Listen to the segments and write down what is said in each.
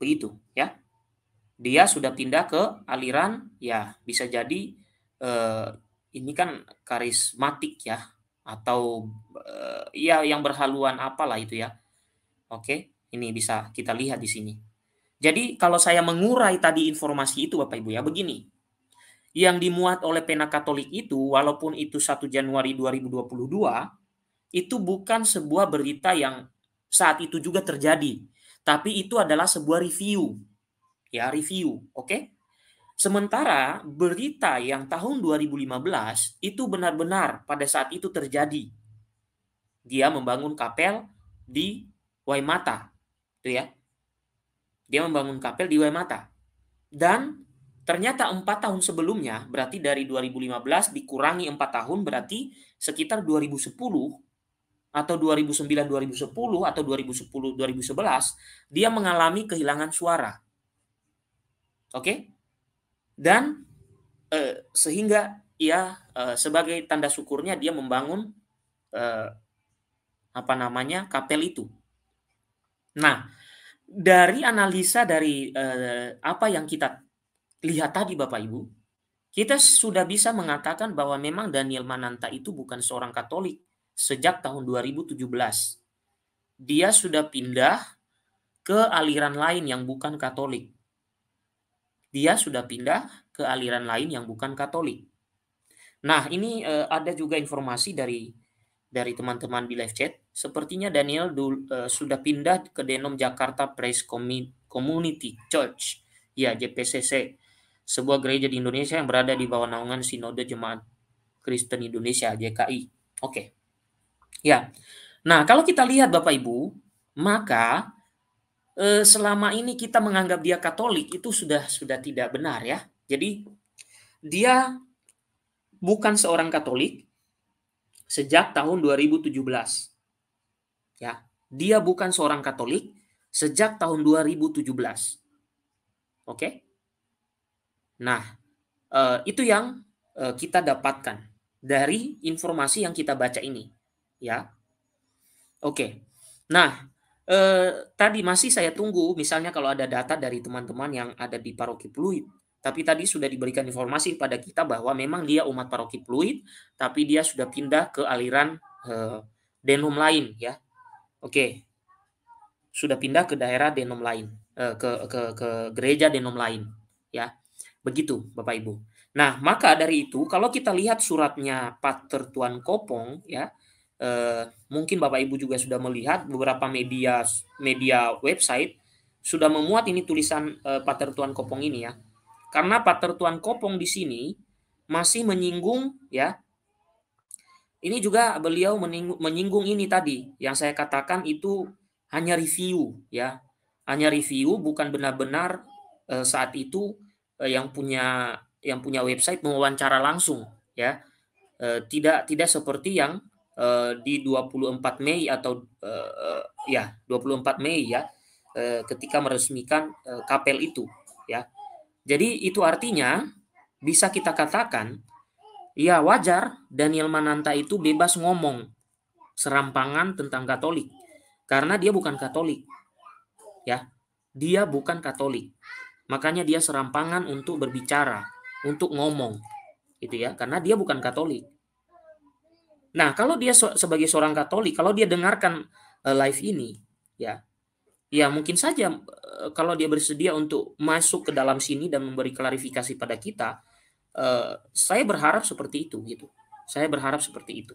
Begitu, ya. Dia sudah pindah ke aliran ya bisa jadi eh, ini kan karismatik ya atau eh, ya yang berhaluan apalah itu ya. Oke, ini bisa kita lihat di sini. Jadi kalau saya mengurai tadi informasi itu Bapak Ibu ya begini. Yang dimuat oleh pena Katolik itu walaupun itu 1 Januari 2022 itu bukan sebuah berita yang saat itu juga terjadi tapi itu adalah sebuah review. Ya, review, oke? Okay? Sementara berita yang tahun 2015 itu benar-benar pada saat itu terjadi. Dia membangun kapel di Waimata, itu ya. Dia membangun kapel di Waimata. Dan ternyata empat tahun sebelumnya, berarti dari 2015 dikurangi empat tahun, berarti sekitar 2010 atau 2009 2010 atau 2010 2011 dia mengalami kehilangan suara. Oke? Okay? Dan eh, sehingga ya eh, sebagai tanda syukurnya dia membangun eh, apa namanya? kapel itu. Nah, dari analisa dari eh, apa yang kita lihat tadi Bapak Ibu, kita sudah bisa mengatakan bahwa memang Daniel Mananta itu bukan seorang Katolik sejak tahun 2017. Dia sudah pindah ke aliran lain yang bukan Katolik. Dia sudah pindah ke aliran lain yang bukan Katolik. Nah, ini uh, ada juga informasi dari dari teman-teman di live chat. Sepertinya Daniel dul, uh, sudah pindah ke Denom Jakarta Praise Community Church, ya JPCC, sebuah gereja di Indonesia yang berada di bawah naungan Sinode Jemaat Kristen Indonesia (JKI). Oke. Okay. Ya. Nah, kalau kita lihat Bapak Ibu, maka eh, selama ini kita menganggap dia Katolik itu sudah sudah tidak benar ya. Jadi dia bukan seorang Katolik sejak tahun 2017. Ya, dia bukan seorang Katolik sejak tahun 2017. Oke? Nah, eh, itu yang eh, kita dapatkan dari informasi yang kita baca ini ya. Oke. Nah, eh, tadi masih saya tunggu misalnya kalau ada data dari teman-teman yang ada di paroki Pluit. Tapi tadi sudah diberikan informasi pada kita bahwa memang dia umat paroki Pluit, tapi dia sudah pindah ke aliran eh, denom lain ya. Oke. Sudah pindah ke daerah denom lain, eh, ke ke ke gereja denom lain ya. Begitu Bapak Ibu. Nah, maka dari itu kalau kita lihat suratnya Pater Tuan Kopong ya, eh, mungkin Bapak Ibu juga sudah melihat beberapa media media website sudah memuat ini tulisan eh, Pater Tuan Kopong ini ya. Karena Pater Tuan Kopong di sini masih menyinggung ya. Ini juga beliau menyinggung, ini tadi yang saya katakan itu hanya review ya. Hanya review bukan benar-benar eh, saat itu eh, yang punya yang punya website mewawancara langsung ya. Eh, tidak tidak seperti yang Eh, di 24 Mei atau uh, ya 24 Mei ya uh, ketika meresmikan uh, kapel itu ya. Jadi itu artinya bisa kita katakan ya wajar Daniel Mananta itu bebas ngomong serampangan tentang Katolik karena dia bukan Katolik. Ya. Dia bukan Katolik. Makanya dia serampangan untuk berbicara, untuk ngomong. Gitu ya, karena dia bukan Katolik. Nah, kalau dia sebagai seorang Katolik, kalau dia dengarkan eh, live ini, ya, ya mungkin saja eh, kalau dia bersedia untuk masuk ke dalam sini dan memberi klarifikasi pada kita, eh, saya berharap seperti itu, gitu. Saya berharap seperti itu.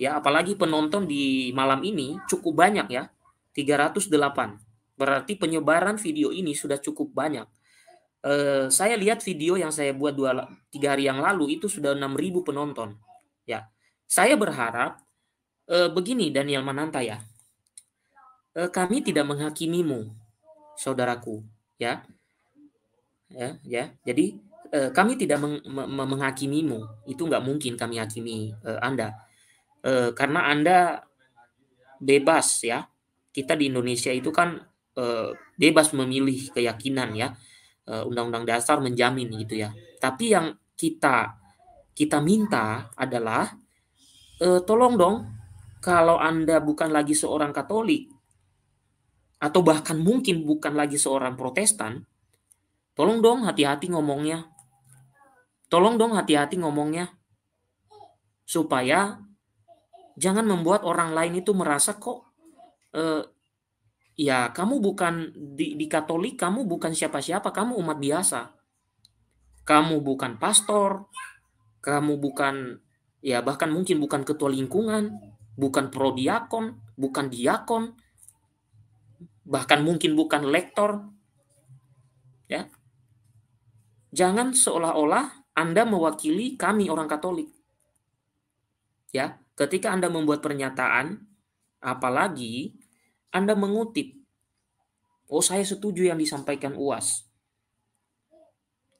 Ya, apalagi penonton di malam ini cukup banyak ya, 308. Berarti penyebaran video ini sudah cukup banyak. saya lihat video yang saya buat dua tiga hari yang lalu itu sudah 6.000 penonton, ya saya berharap e, begini Daniel Mananta ya. E, kami tidak menghakimimu, saudaraku, ya. Ya, ya. Jadi e, kami tidak meng, me, menghakimimu. Itu nggak mungkin kami hakimi e, Anda. E, karena Anda bebas ya. Kita di Indonesia itu kan e, bebas memilih keyakinan ya. Undang-Undang Dasar menjamin gitu ya. Tapi yang kita kita minta adalah e, tolong dong kalau Anda bukan lagi seorang Katolik atau bahkan mungkin bukan lagi seorang Protestan, tolong dong hati-hati ngomongnya. Tolong dong hati-hati ngomongnya. Supaya jangan membuat orang lain itu merasa kok eh, ya kamu bukan di, di Katolik, kamu bukan siapa-siapa, kamu umat biasa. Kamu bukan pastor, kamu bukan ya bahkan mungkin bukan ketua lingkungan, bukan prodiakon, bukan diakon, bahkan mungkin bukan lektor. Ya. Jangan seolah-olah Anda mewakili kami orang Katolik. Ya, ketika Anda membuat pernyataan, apalagi Anda mengutip, "Oh, saya setuju yang disampaikan UAS."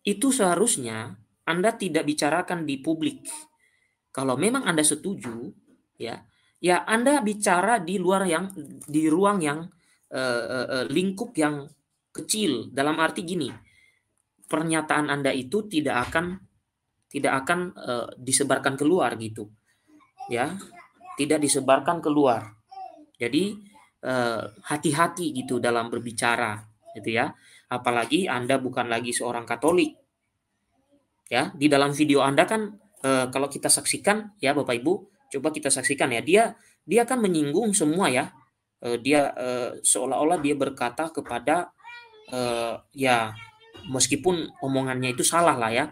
Itu seharusnya Anda tidak bicarakan di publik kalau hmm. memang Anda setuju, ya, ya Anda bicara di luar yang di ruang yang eh, eh, eh, lingkup yang kecil. Dalam arti gini, pernyataan Anda itu tidak akan tidak akan eh, disebarkan keluar gitu. Ya, tidak disebarkan keluar. Jadi eh, hati-hati gitu dalam berbicara gitu ya. Apalagi Anda bukan lagi seorang Katolik. Ya, di dalam video Anda kan Eh, kalau kita saksikan ya Bapak Ibu, coba kita saksikan ya dia dia akan menyinggung semua ya. Eh, dia eh, seolah-olah dia berkata kepada ya meskipun omongannya itu salah lah ya.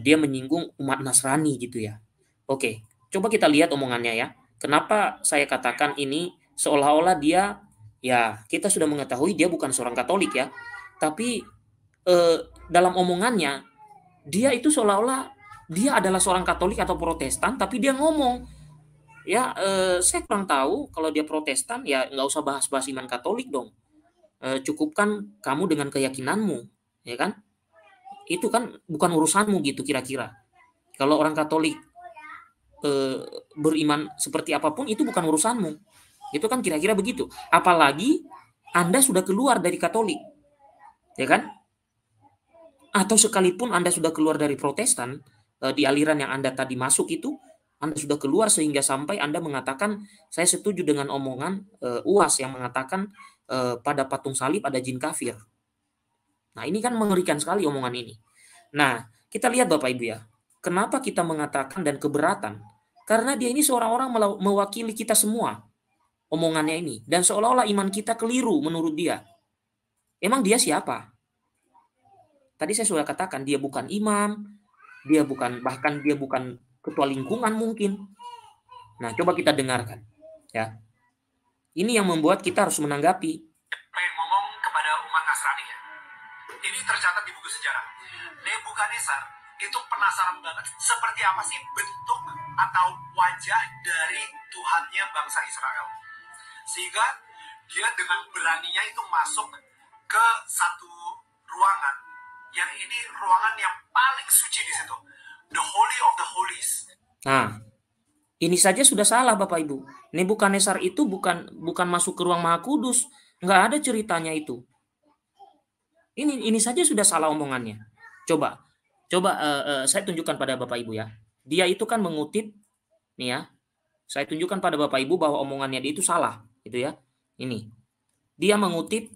dia menyinggung umat Nasrani gitu ya. Oke, coba kita lihat omongannya ya. Kenapa saya katakan ini seolah-olah dia ya kita sudah mengetahui dia bukan seorang Katolik ya, tapi dalam omongannya dia itu seolah-olah dia adalah seorang Katolik atau Protestan, tapi dia ngomong, ya eh, saya kurang tahu kalau dia Protestan, ya nggak usah bahas-bahas iman Katolik dong. Eh, cukupkan kamu dengan keyakinanmu, ya kan? Itu kan bukan urusanmu gitu kira-kira. Kalau orang Katolik eh, beriman seperti apapun itu bukan urusanmu, itu kan kira-kira begitu. Apalagi Anda sudah keluar dari Katolik, ya kan? Atau sekalipun Anda sudah keluar dari Protestan, Eh, di aliran yang Anda tadi masuk itu anda sudah keluar sehingga sampai Anda mengatakan saya setuju dengan omongan uh, UAS yang mengatakan uh, pada patung salib ada jin kafir. Nah, ini kan mengerikan sekali omongan ini. Nah, kita lihat Bapak Ibu ya. Kenapa kita mengatakan dan keberatan? Karena dia ini seorang orang mewakili kita semua omongannya ini dan seolah-olah iman kita keliru menurut dia. Emang dia siapa? Tadi saya sudah katakan dia bukan imam, dia bukan bahkan dia bukan ketua lingkungan mungkin. Nah, coba kita dengarkan ya. Ini yang membuat kita harus menanggapi. Pengen ngomong kepada umat Nasrani ya. Ini tercatat di buku sejarah. Nebukadnezar itu penasaran banget seperti apa sih bentuk atau wajah dari Tuhannya bangsa Israel. Sehingga dia dengan beraninya itu masuk ke satu ruangan yang ini ruangan yang paling suci di situ. The Holy of the Holies. Nah, ini saja sudah salah Bapak Ibu. Nebukadnezar itu bukan bukan masuk ke ruang Maha Kudus, nggak ada ceritanya itu. Ini ini saja sudah salah omongannya. Coba, coba uh, uh, saya tunjukkan pada Bapak Ibu ya. Dia itu kan mengutip, nih ya. Saya tunjukkan pada Bapak Ibu bahwa omongannya dia itu salah, gitu ya. Ini dia mengutip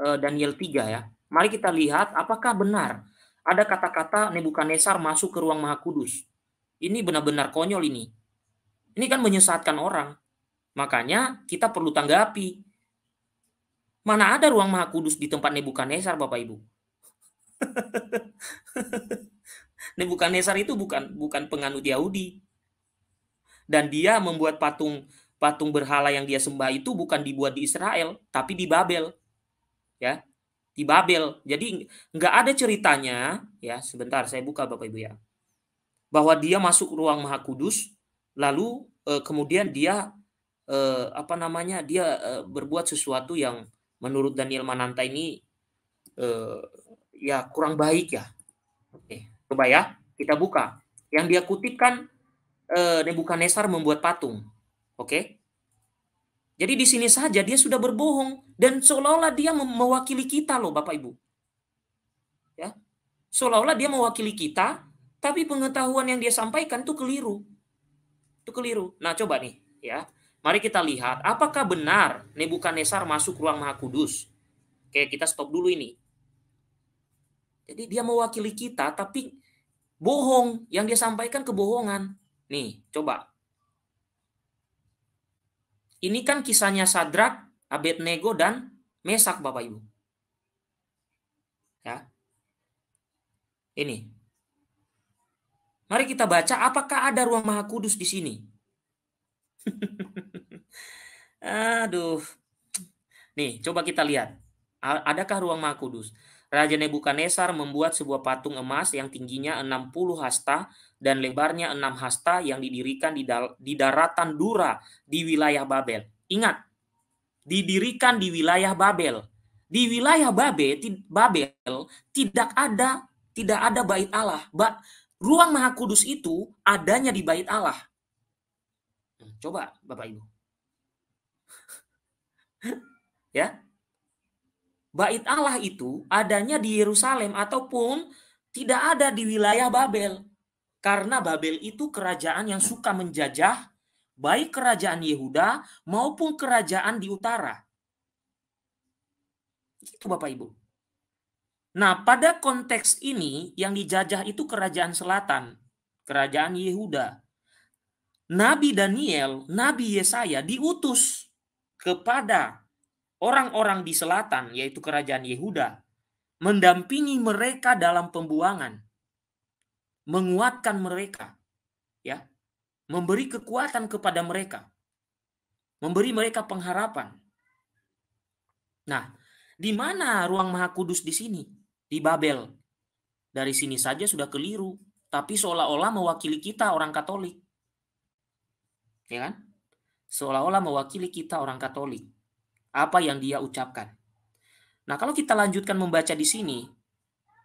uh, Daniel 3 ya. Mari kita lihat apakah benar ada kata-kata Nebukadnezar masuk ke ruang Maha Kudus. Ini benar-benar konyol ini. Ini kan menyesatkan orang. Makanya kita perlu tanggapi. Mana ada ruang Maha Kudus di tempat Nebukadnezar, Bapak Ibu? Nebukadnezar itu bukan bukan penganut Yahudi. Dan dia membuat patung patung berhala yang dia sembah itu bukan dibuat di Israel, tapi di Babel. Ya di Babel. Jadi nggak ada ceritanya ya sebentar saya buka Bapak Ibu ya bahwa dia masuk ruang maha kudus lalu eh, kemudian dia eh, apa namanya dia eh, berbuat sesuatu yang menurut Daniel Mananta ini eh, ya kurang baik ya. Oke, eh, coba ya kita buka. Yang dia kutipkan eh, Nebukadnezar membuat patung. Oke. Jadi di sini saja dia sudah berbohong dan seolah-olah dia mewakili kita loh Bapak Ibu. Ya. Seolah-olah dia mewakili kita, tapi pengetahuan yang dia sampaikan itu keliru. Itu keliru. Nah, coba nih ya. Mari kita lihat apakah benar Nebukadnezar masuk ruang Maha Kudus. Oke, kita stop dulu ini. Jadi dia mewakili kita tapi bohong, yang dia sampaikan kebohongan. Nih, coba ini kan kisahnya Sadrak, Abednego, dan Mesak Bapak Ibu. Ya. Ini. Mari kita baca apakah ada ruang maha kudus di sini. Aduh. Nih, coba kita lihat. Adakah ruang maha kudus? Raja Nebukadnezar membuat sebuah patung emas yang tingginya 60 hasta dan lebarnya 6 hasta yang didirikan di, di daratan Dura di wilayah Babel. Ingat, didirikan di wilayah Babel. Di wilayah Babel, Babel tidak ada tidak ada bait Allah. Ba, ruang Maha Kudus itu adanya di bait Allah. Hmm, coba Bapak Ibu. ya, bait Allah itu adanya di Yerusalem ataupun tidak ada di wilayah Babel. Karena Babel itu kerajaan yang suka menjajah baik kerajaan Yehuda maupun kerajaan di utara. Itu Bapak Ibu. Nah, pada konteks ini yang dijajah itu kerajaan selatan, kerajaan Yehuda. Nabi Daniel, Nabi Yesaya diutus kepada orang-orang di selatan, yaitu kerajaan Yehuda, mendampingi mereka dalam pembuangan, menguatkan mereka, ya, memberi kekuatan kepada mereka, memberi mereka pengharapan. Nah, di mana ruang Maha Kudus di sini? Di Babel. Dari sini saja sudah keliru, tapi seolah-olah mewakili kita orang Katolik. Ya kan? Seolah-olah mewakili kita orang Katolik apa yang dia ucapkan. Nah, kalau kita lanjutkan membaca di sini,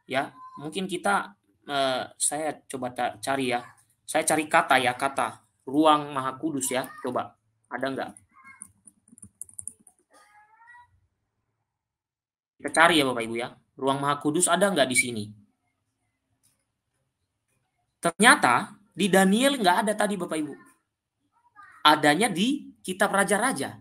ya, mungkin kita eh, saya coba cari ya. Saya cari kata ya, kata ruang maha kudus ya. Coba ada nggak? Kita cari ya Bapak Ibu ya. Ruang maha kudus ada nggak di sini? Ternyata di Daniel nggak ada tadi Bapak Ibu. Adanya di kitab raja-raja.